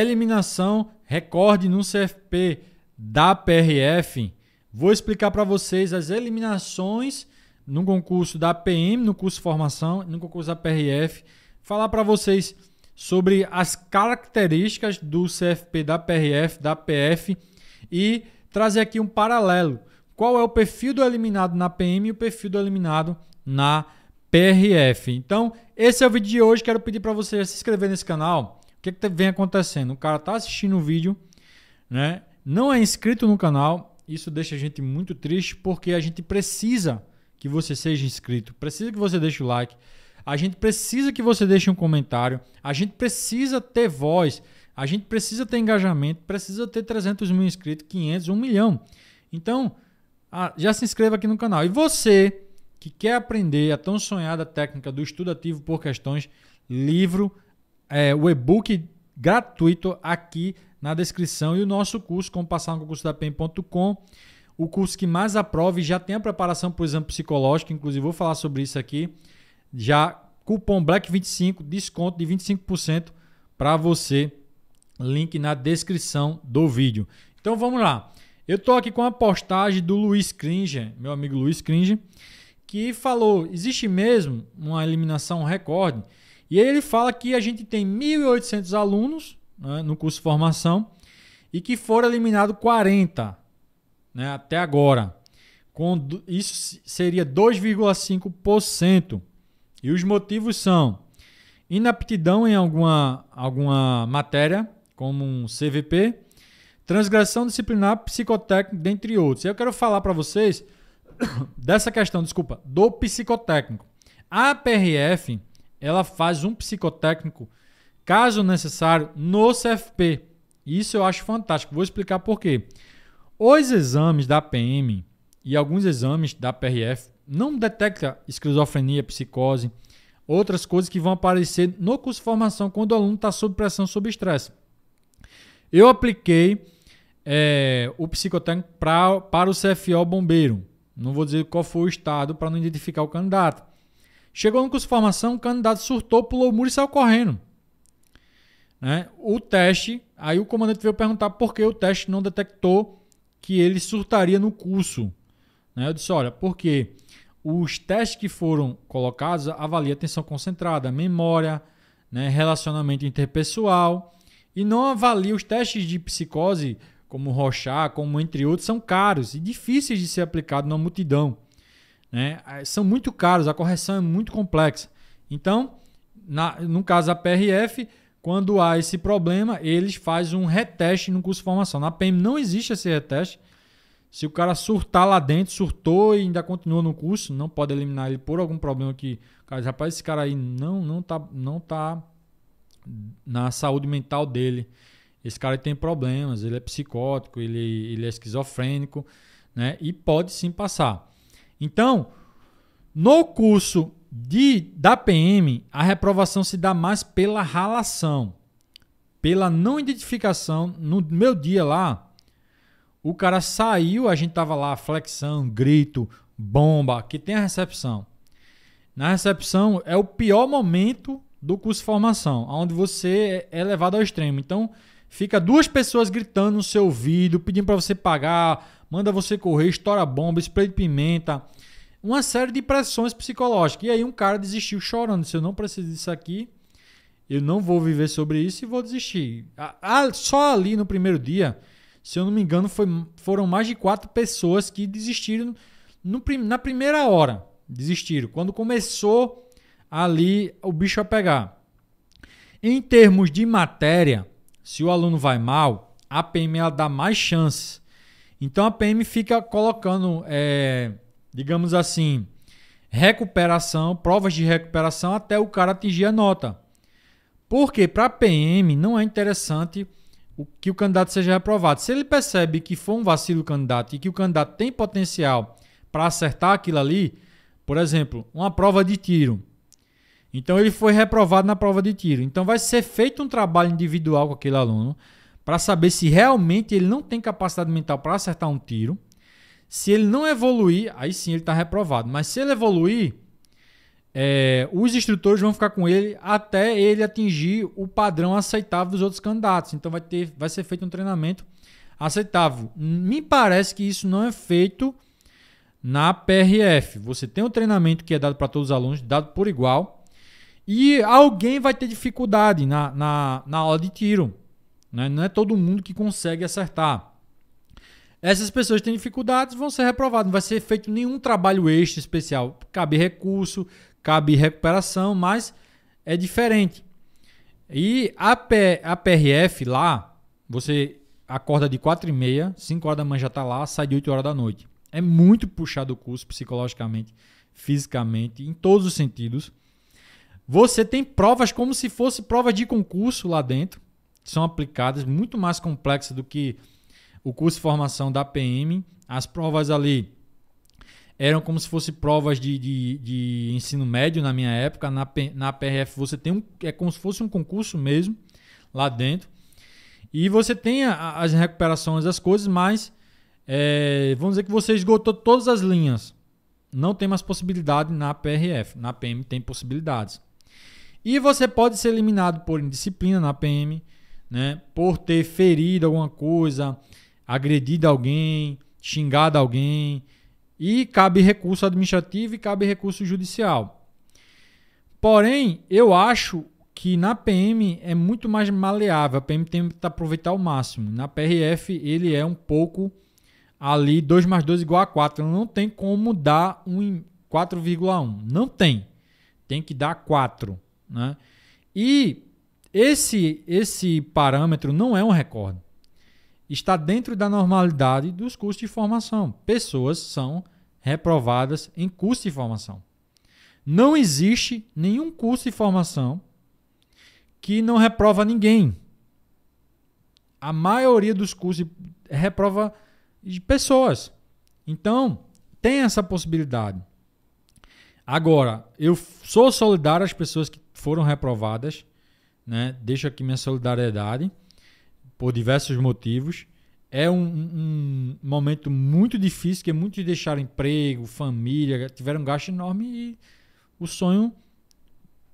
Eliminação recorde no CFP da PRF. Vou explicar para vocês as eliminações no concurso da PM, no curso de formação, no concurso da PRF. Falar para vocês sobre as características do CFP da PRF, da PF e trazer aqui um paralelo. Qual é o perfil do eliminado na PM e o perfil do eliminado na PRF? Então, esse é o vídeo de hoje. Quero pedir para você se inscrever nesse canal que, que tá, vem acontecendo? O cara está assistindo o um vídeo, né? não é inscrito no canal, isso deixa a gente muito triste porque a gente precisa que você seja inscrito, precisa que você deixe o like, a gente precisa que você deixe um comentário, a gente precisa ter voz, a gente precisa ter engajamento, precisa ter 300 mil inscritos, 500, 1 milhão. Então, ah, já se inscreva aqui no canal. E você que quer aprender a tão sonhada técnica do estudo ativo por questões, livro é, o e-book gratuito aqui na descrição e o nosso curso, como passar no concurso da PEN.com. O curso que mais aprove já tem a preparação por exemplo exame psicológico, inclusive vou falar sobre isso aqui. Já cupom BLACK25, desconto de 25% para você. Link na descrição do vídeo. Então vamos lá. Eu estou aqui com a postagem do Luiz Cringer, meu amigo Luiz Cringer, que falou: existe mesmo uma eliminação recorde? E aí ele fala que a gente tem 1.800 alunos né, no curso de formação e que foram eliminados 40 né, até agora. Com, isso seria 2,5%. E os motivos são inaptidão em alguma, alguma matéria, como um CVP, transgressão disciplinar, psicotécnico, dentre outros. Eu quero falar para vocês dessa questão, desculpa, do psicotécnico. A PRF ela faz um psicotécnico, caso necessário, no CFP. Isso eu acho fantástico. Vou explicar por quê. Os exames da PM e alguns exames da PRF não detectam esquizofrenia, psicose, outras coisas que vão aparecer no curso de formação quando o aluno está sob pressão, sob estresse. Eu apliquei é, o psicotécnico pra, para o CFO bombeiro. Não vou dizer qual foi o estado para não identificar o candidato. Chegou no curso de formação, o candidato surtou, pulou o muro e saiu correndo. Né? O teste, aí o comandante veio perguntar por que o teste não detectou que ele surtaria no curso. Né? Eu disse, olha, porque os testes que foram colocados avaliam atenção concentrada, memória, né? relacionamento interpessoal e não avalia os testes de psicose como Rochar, como entre outros, são caros e difíceis de ser aplicado na multidão. Né? Ah, são muito caros, a correção é muito complexa. Então, na, no caso da PRF, quando há esse problema, eles fazem um reteste no curso de formação. Na PM não existe esse reteste. Se o cara surtar lá dentro, surtou e ainda continua no curso, não pode eliminar ele por algum problema que, cara, rapaz, esse cara aí não não tá não tá na saúde mental dele. Esse cara tem problemas, ele é psicótico, ele, ele é esquizofrênico, né? E pode sim passar. Então, no curso de, da PM, a reprovação se dá mais pela ralação, pela não identificação. No meu dia lá, o cara saiu, a gente tava lá, flexão, grito, bomba, que tem a recepção. Na recepção é o pior momento do curso de formação, onde você é levado ao extremo. Então, Fica duas pessoas gritando no seu ouvido, pedindo para você pagar, manda você correr, estoura bomba, spray de pimenta. Uma série de pressões psicológicas. E aí um cara desistiu chorando. Se eu não preciso disso aqui, eu não vou viver sobre isso e vou desistir. Ah, só ali no primeiro dia, se eu não me engano, foi, foram mais de quatro pessoas que desistiram no, na primeira hora. Desistiram. Quando começou ali, o bicho a pegar. Em termos de matéria, se o aluno vai mal, a PM ela dá mais chances. Então a PM fica colocando, é, digamos assim, recuperação, provas de recuperação até o cara atingir a nota. Porque para a PM não é interessante o que o candidato seja reprovado. Se ele percebe que foi um vacilo candidato e que o candidato tem potencial para acertar aquilo ali, por exemplo, uma prova de tiro. Então ele foi reprovado na prova de tiro. Então vai ser feito um trabalho individual com aquele aluno para saber se realmente ele não tem capacidade mental para acertar um tiro. Se ele não evoluir, aí sim ele está reprovado. Mas se ele evoluir, é, os instrutores vão ficar com ele até ele atingir o padrão aceitável dos outros candidatos. Então vai, ter, vai ser feito um treinamento aceitável. Me parece que isso não é feito na PRF. Você tem um treinamento que é dado para todos os alunos, dado por igual. E alguém vai ter dificuldade na, na, na aula de tiro. Né? Não é todo mundo que consegue acertar. Essas pessoas têm dificuldades, vão ser reprovadas. Não vai ser feito nenhum trabalho extra especial. Cabe recurso, cabe recuperação, mas é diferente. E a, P, a PRF lá, você acorda de 4 e meia, 5 horas da manhã já está lá, sai de 8 horas da noite. É muito puxado o curso psicologicamente, fisicamente, em todos os sentidos. Você tem provas como se fosse provas de concurso lá dentro, que são aplicadas, muito mais complexas do que o curso de formação da PM. As provas ali eram como se fossem provas de, de, de, ensino médio na minha época. Na, na PRF você tem um. É como se fosse um concurso mesmo lá dentro. E você tem a, as recuperações das coisas, mas é, vamos dizer que você esgotou todas as linhas. Não tem mais possibilidade na PRF. Na PM tem possibilidades. E você pode ser eliminado por indisciplina na PM, né? Por ter ferido alguma coisa, agredido alguém, xingado alguém. E cabe recurso administrativo e cabe recurso judicial. Porém, eu acho que na PM é muito mais maleável. A PM tem que aproveitar ao máximo. Na PRF, ele é um pouco ali 2 mais 2 igual a 4. Não tem como dar um 4,1. Não tem. Tem que dar 4. Né? E esse, esse parâmetro não é um recorde. Está dentro da normalidade dos cursos de formação. Pessoas são reprovadas em curso de formação. Não existe nenhum curso de formação que não reprova ninguém. A maioria dos cursos reprova pessoas. Então, tem essa possibilidade. Agora, eu sou solidário às pessoas que foram reprovadas, né? Deixo aqui minha solidariedade por diversos motivos. É um, um momento muito difícil, que muitos deixaram emprego, família, tiveram um gasto enorme e o sonho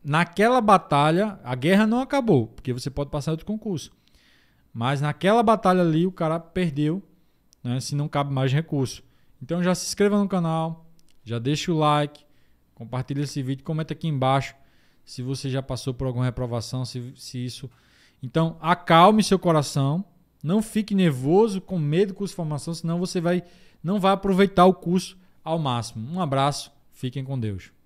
naquela batalha, a guerra não acabou, porque você pode passar outro concurso. Mas naquela batalha ali o cara perdeu, né? Se não cabe mais recurso. Então já se inscreva no canal, já deixa o like, Compartilha esse vídeo, comenta aqui embaixo se você já passou por alguma reprovação, se, se isso. Então, acalme seu coração, não fique nervoso, com medo do curso de formação, senão você vai não vai aproveitar o curso ao máximo. Um abraço, fiquem com Deus.